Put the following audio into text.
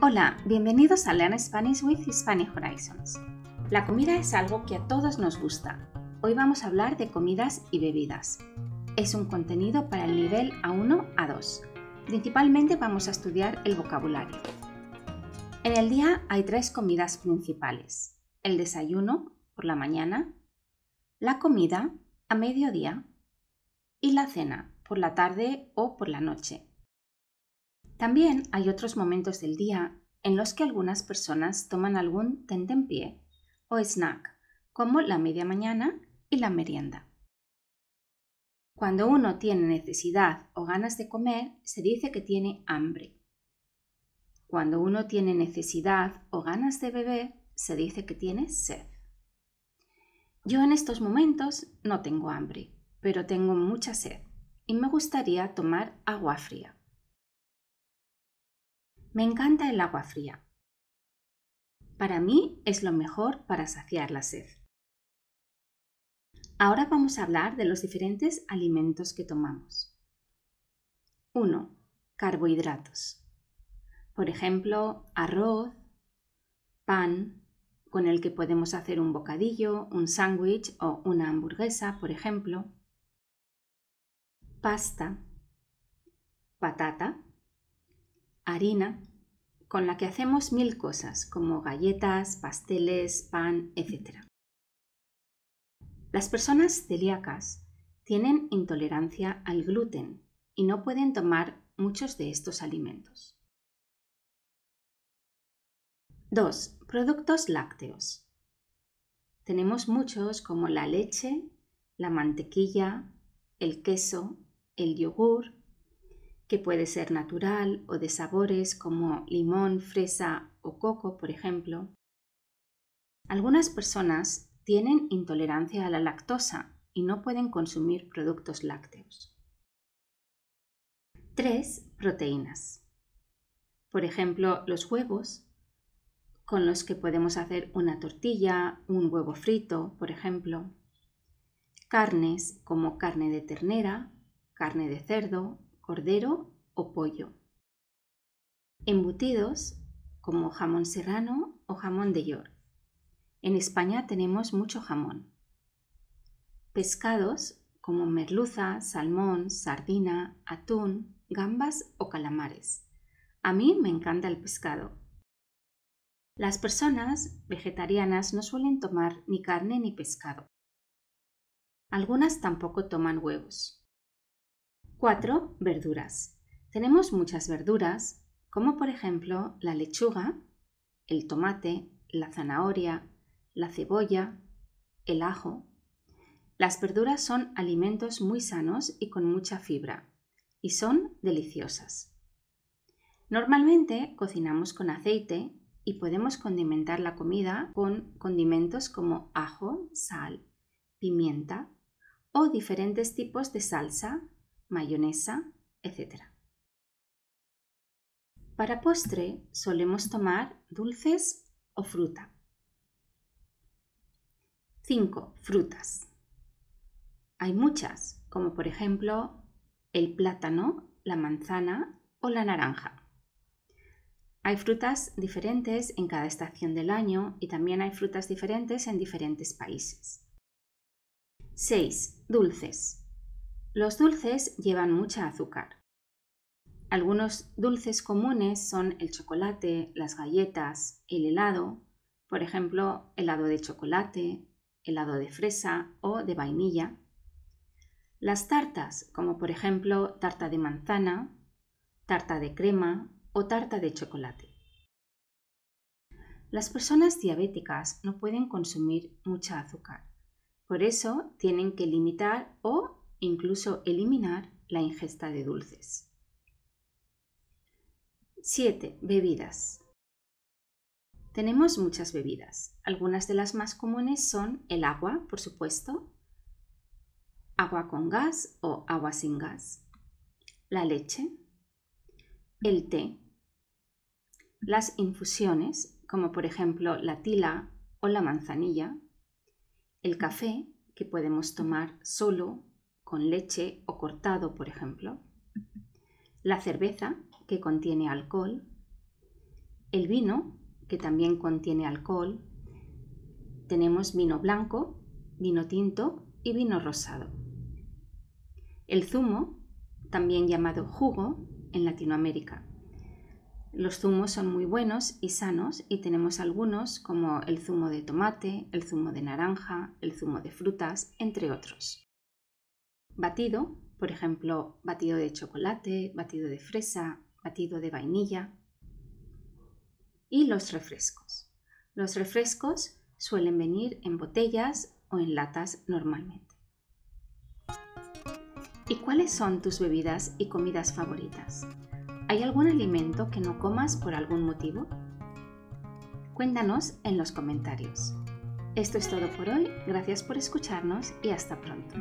Hola, bienvenidos a Learn Spanish with Hispanic Horizons. La comida es algo que a todos nos gusta. Hoy vamos a hablar de comidas y bebidas. Es un contenido para el nivel A1 a 2. Principalmente vamos a estudiar el vocabulario. En el día hay tres comidas principales. El desayuno, por la mañana, la comida, a mediodía, y la cena, por la tarde o por la noche. También hay otros momentos del día en los que algunas personas toman algún tentempié o snack, como la media mañana y la merienda. Cuando uno tiene necesidad o ganas de comer, se dice que tiene hambre. Cuando uno tiene necesidad o ganas de beber, se dice que tiene sed. Yo en estos momentos no tengo hambre, pero tengo mucha sed y me gustaría tomar agua fría. Me encanta el agua fría. Para mí es lo mejor para saciar la sed. Ahora vamos a hablar de los diferentes alimentos que tomamos. 1. Carbohidratos. Por ejemplo, arroz, pan, con el que podemos hacer un bocadillo, un sándwich o una hamburguesa, por ejemplo. Pasta, patata, harina con la que hacemos mil cosas como galletas, pasteles, pan, etc. Las personas celíacas tienen intolerancia al gluten y no pueden tomar muchos de estos alimentos. 2. Productos lácteos. Tenemos muchos como la leche, la mantequilla, el queso, el yogur, que puede ser natural o de sabores como limón, fresa o coco, por ejemplo. Algunas personas tienen intolerancia a la lactosa y no pueden consumir productos lácteos. 3. Proteínas. Por ejemplo, los huevos, con los que podemos hacer una tortilla, un huevo frito, por ejemplo. Carnes como carne de ternera, carne de cerdo cordero o pollo. Embutidos como jamón serrano o jamón de york. En España tenemos mucho jamón. Pescados como merluza, salmón, sardina, atún, gambas o calamares. A mí me encanta el pescado. Las personas vegetarianas no suelen tomar ni carne ni pescado. Algunas tampoco toman huevos. 4. Verduras. Tenemos muchas verduras, como por ejemplo la lechuga, el tomate, la zanahoria, la cebolla, el ajo. Las verduras son alimentos muy sanos y con mucha fibra, y son deliciosas. Normalmente cocinamos con aceite y podemos condimentar la comida con condimentos como ajo, sal, pimienta o diferentes tipos de salsa mayonesa, etc. Para postre solemos tomar dulces o fruta. 5. Frutas. Hay muchas, como por ejemplo el plátano, la manzana o la naranja. Hay frutas diferentes en cada estación del año y también hay frutas diferentes en diferentes países. 6. Dulces. Los dulces llevan mucha azúcar. Algunos dulces comunes son el chocolate, las galletas, el helado, por ejemplo, helado de chocolate, helado de fresa o de vainilla. Las tartas, como por ejemplo tarta de manzana, tarta de crema o tarta de chocolate. Las personas diabéticas no pueden consumir mucha azúcar, por eso tienen que limitar o incluso eliminar la ingesta de dulces. 7. Bebidas. Tenemos muchas bebidas. Algunas de las más comunes son el agua, por supuesto, agua con gas o agua sin gas, la leche, el té, las infusiones, como por ejemplo la tila o la manzanilla, el café, que podemos tomar solo con leche o cortado, por ejemplo, la cerveza, que contiene alcohol, el vino, que también contiene alcohol, tenemos vino blanco, vino tinto y vino rosado. El zumo, también llamado jugo en Latinoamérica. Los zumos son muy buenos y sanos y tenemos algunos como el zumo de tomate, el zumo de naranja, el zumo de frutas, entre otros batido, por ejemplo, batido de chocolate, batido de fresa, batido de vainilla. Y los refrescos. Los refrescos suelen venir en botellas o en latas normalmente. ¿Y cuáles son tus bebidas y comidas favoritas? ¿Hay algún alimento que no comas por algún motivo? Cuéntanos en los comentarios. Esto es todo por hoy, gracias por escucharnos y hasta pronto.